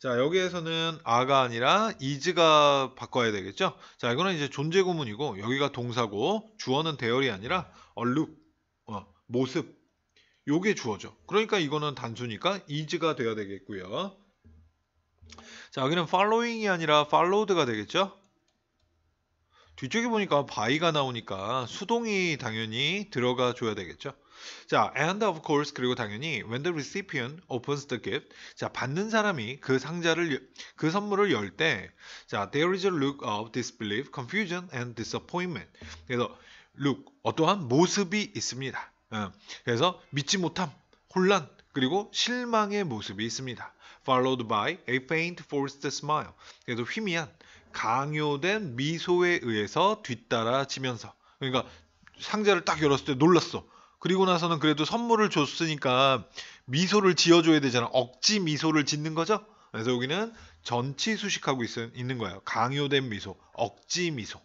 자 여기에서는 아가 아니라 이즈가 바꿔야 되겠죠 자 이거는 이제 존재 구문이고 여기가 동사고 주어는 대열이 아니라 얼룩 어, 모습 요게 주어죠 그러니까 이거는 단수니까 이즈가 돼야 되겠고요 자 여기는 following이 아니라 followed가 되겠죠 뒤쪽에 보니까 바이가 나오니까 수동이 당연히 들어가 줘야 되겠죠. 자, and of course 그리고 당연히 when the recipient opens the gift 자, 받는 사람이 그 상자를 그 선물을 열때 자, there is a look of disbelief, confusion and disappointment. 그래서 look 어떠한 모습이 있습니다. 그래서 믿지 못함, 혼란, 그리고 실망의 모습이 있습니다. followed by a faint forced smile. 그래도 희미한 강요된 미소에 의해서 뒤따라지면서 그러니까 상자를 딱 열었을 때 놀랐어. 그리고 나서는 그래도 선물을 줬으니까 미소를 지어줘야 되잖아. 억지 미소를 짓는 거죠. 그래서 여기는 전치 수식하고 있, 있는 거예요. 강요된 미소, 억지 미소.